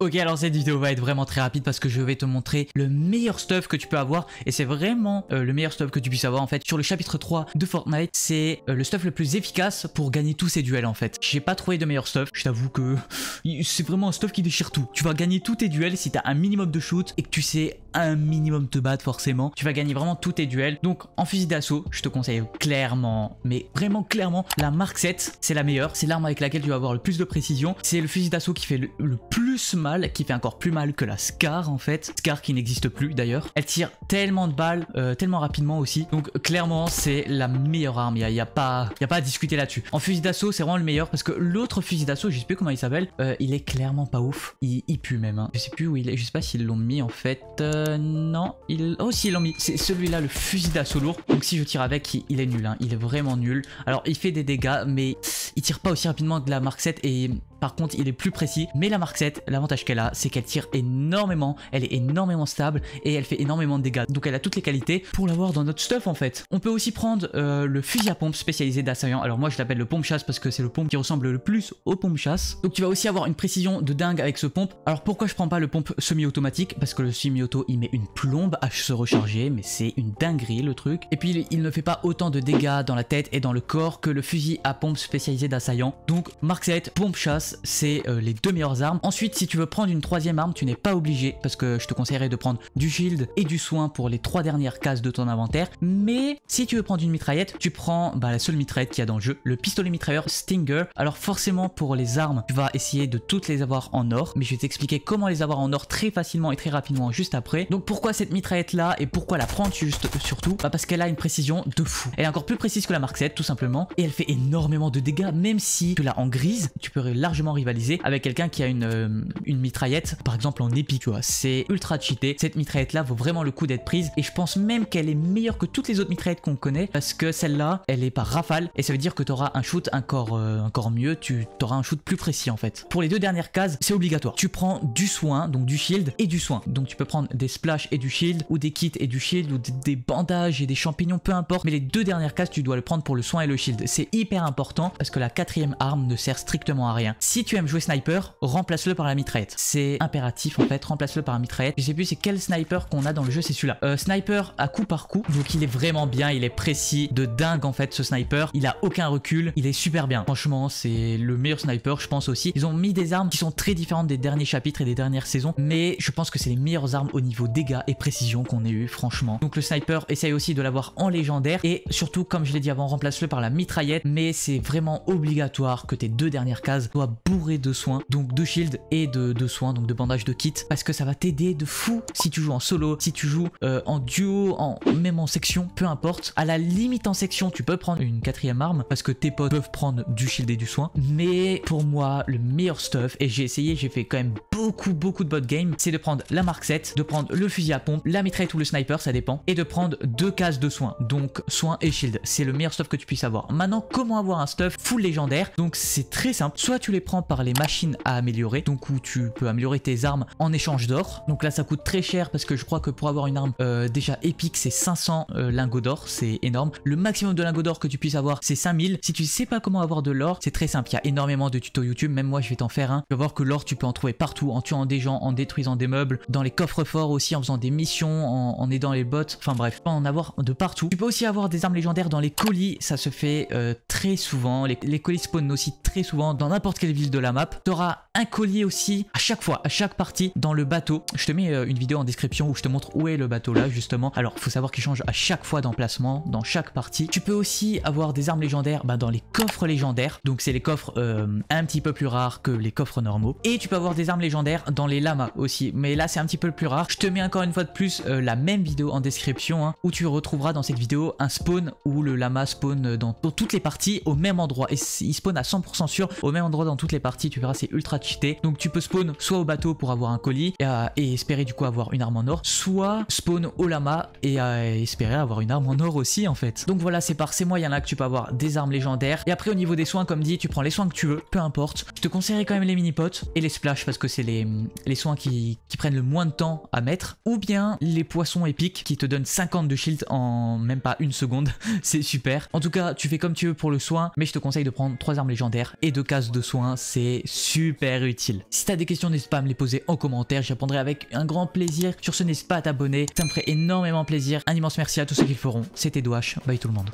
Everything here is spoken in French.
Ok alors cette vidéo va être vraiment très rapide parce que je vais te montrer le meilleur stuff que tu peux avoir et c'est vraiment euh, le meilleur stuff que tu puisses avoir en fait sur le chapitre 3 de Fortnite c'est euh, le stuff le plus efficace pour gagner tous ces duels en fait j'ai pas trouvé de meilleur stuff je t'avoue que c'est vraiment un stuff qui déchire tout tu vas gagner tous tes duels si t'as un minimum de shoot et que tu sais un minimum te battre forcément. Tu vas gagner vraiment tous tes duels. Donc en fusil d'assaut, je te conseille clairement, mais vraiment clairement, la Mark 7, c'est la meilleure. C'est l'arme avec laquelle tu vas avoir le plus de précision. C'est le fusil d'assaut qui fait le, plus mal, qui fait encore plus mal que la Scar en fait. Scar qui n'existe plus d'ailleurs. Elle tire tellement de balles, euh, tellement rapidement aussi. Donc clairement, c'est la meilleure arme. Il n'y a, y a, pas, y a pas à discuter là-dessus. En fusil d'assaut, c'est vraiment le meilleur parce que l'autre fusil d'assaut, je sais plus comment il s'appelle, euh, il est clairement pas ouf. Il, pue même. Hein. Je sais plus où il est. Je sais pas s'ils l'ont mis en fait. Euh, euh, non, il... Oh si, ils l'ont mis. C'est celui-là, le fusil d'assaut lourd. Donc si je tire avec, il, est nul. Hein. Il est vraiment nul. Alors, il fait des dégâts, mais il tire pas aussi rapidement que la Mark 7 et par contre, il est plus précis. Mais la Mark 7, l'avantage qu'elle a, c'est qu'elle tire énormément. Elle est énormément stable et elle fait énormément de dégâts. Donc elle a toutes les qualités pour l'avoir dans notre stuff en fait. On peut aussi prendre euh, le fusil à pompe spécialisé d'assaillant. Alors moi je l'appelle le pompe chasse parce que c'est le pompe qui ressemble le plus au pompe chasse. Donc tu vas aussi avoir une précision de dingue avec ce pompe. Alors pourquoi je prends pas le pompe semi-automatique Parce que le semi-auto il met une plombe à se recharger, mais c'est une dinguerie le truc. Et puis il ne fait pas autant de dégâts dans la tête et dans le corps que le fusil à pompe spécialisé d'assaillant. Donc Mark 7, pompe chasse c'est euh, les deux meilleures armes. Ensuite, si tu veux prendre une troisième arme, tu n'es pas obligé, parce que je te conseillerais de prendre du shield et du soin pour les trois dernières cases de ton inventaire. Mais si tu veux prendre une mitraillette, tu prends bah, la seule mitraillette qu'il y a dans le jeu, le pistolet mitrailleur Stinger. Alors forcément, pour les armes, tu vas essayer de toutes les avoir en or, mais je vais t'expliquer comment les avoir en or très facilement et très rapidement juste après. Donc pourquoi cette mitraillette là et pourquoi la prendre juste euh, surtout bah, Parce qu'elle a une précision de fou. Elle est encore plus précise que la Mark 7 tout simplement, et elle fait énormément de dégâts, même si tu l'as en grise, tu peux largement rivalisé rivaliser avec quelqu'un qui a une, euh, une mitraillette, par exemple en épique, tu C'est ultra cheaté. Cette mitraillette là vaut vraiment le coup d'être prise et je pense même qu'elle est meilleure que toutes les autres mitraillettes qu'on connaît parce que celle-là, elle est par rafale et ça veut dire que tu auras un shoot encore, euh, encore mieux, tu auras un shoot plus précis en fait. Pour les deux dernières cases, c'est obligatoire. Tu prends du soin, donc du shield et du soin. Donc tu peux prendre des splash et du shield ou des kits et du shield ou des bandages et des champignons, peu importe. Mais les deux dernières cases, tu dois le prendre pour le soin et le shield. C'est hyper important parce que la quatrième arme ne sert strictement à rien. Si tu aimes jouer sniper, remplace-le par la mitraillette. C'est impératif en fait, remplace-le par la mitraillette. Je sais plus c'est quel sniper qu'on a dans le jeu, c'est celui-là. Euh, sniper à coup par coup, donc il est vraiment bien, il est précis, de dingue en fait ce sniper. Il a aucun recul, il est super bien. Franchement, c'est le meilleur sniper, je pense aussi. Ils ont mis des armes qui sont très différentes des derniers chapitres et des dernières saisons, mais je pense que c'est les meilleures armes au niveau dégâts et précision qu'on ait eu, franchement. Donc le sniper, essaye aussi de l'avoir en légendaire, et surtout, comme je l'ai dit avant, remplace-le par la mitraillette, mais c'est vraiment obligatoire que tes deux dernières cases soient bourré de soins, donc de shield et de, soins, donc de bandages de kit, parce que ça va t'aider de fou si tu joues en solo, si tu joues euh, en duo, en même en section, peu importe. À la limite en section, tu peux prendre une quatrième arme parce que tes potes peuvent prendre du shield et du soin. Mais pour moi, le meilleur stuff, et j'ai essayé, j'ai fait quand même beaucoup, beaucoup de bot game, c'est de prendre la Mark 7, de prendre le fusil à pompe, la mitraille ou le sniper, ça dépend, et de prendre deux cases de soins, donc soins et shield. C'est le meilleur stuff que tu puisses avoir. Maintenant, comment avoir un stuff full légendaire Donc c'est très simple. Soit tu les par les machines à améliorer, donc où tu peux améliorer tes armes en échange d'or. Donc là ça coûte très cher parce que je crois que pour avoir une arme euh, déjà épique c'est 500 euh, lingots d'or, c'est énorme. Le maximum de lingots d'or que tu puisses avoir c'est 5000. Si tu sais pas comment avoir de l'or, c'est très simple, il y a énormément de tutos YouTube, même moi je vais t'en faire un. Tu vas voir que l'or tu peux en trouver partout, en tuant des gens, en détruisant des meubles, dans les coffres forts aussi, en faisant des missions, en, aidant les bots, enfin bref, en avoir de partout. Tu peux aussi avoir des armes légendaires dans les colis, ça se fait euh, très souvent, les, colis spawnent aussi très souvent dans n'importe quelle de la map. Tu auras un collier aussi à chaque fois, à chaque partie dans le bateau. Je te mets euh, une vidéo en description où je te montre où est le bateau là justement. Alors faut savoir qu'il change à chaque fois d'emplacement dans chaque partie. Tu peux aussi avoir des armes légendaires bah, dans les coffres légendaires. Donc c'est les coffres euh, un petit peu plus rares que les coffres normaux. Et tu peux avoir des armes légendaires dans les lamas aussi. Mais là c'est un petit peu plus rare. Je te mets encore une fois de plus euh, la même vidéo en description hein, où tu retrouveras dans cette vidéo un spawn où le lama spawn dans, toutes les parties au même endroit. Et il spawn à 100% sûr au même endroit dans toutes les parties, tu verras, c'est ultra cheaté. Donc tu peux spawn soit au bateau pour avoir un colis et, euh, espérer du coup avoir une arme en or, soit spawn au lama et euh, espérer avoir une arme en or aussi en fait. Donc voilà, c'est par ces moyens-là que tu peux avoir des armes légendaires. Et après au niveau des soins, comme dit, tu prends les soins que tu veux, peu importe. Je te conseillerais quand même les mini-potes et les splash parce que c'est les, les soins qui, qui prennent le moins de temps à mettre. Ou bien les poissons épiques qui te donnent 50 de shield en même pas une seconde. c'est super. En tout cas, tu fais comme tu veux pour le soin, mais je te conseille de prendre trois armes légendaires et deux cases de soins Hein, c'est super utile. Si t'as des questions n'hésite pas à me les poser en commentaire, j'y répondrai avec un grand plaisir. Sur ce, n'hésite pas à t'abonner, ça me ferait énormément plaisir. Un immense merci à tous ceux qui le feront. C'était Douache, bye tout le monde.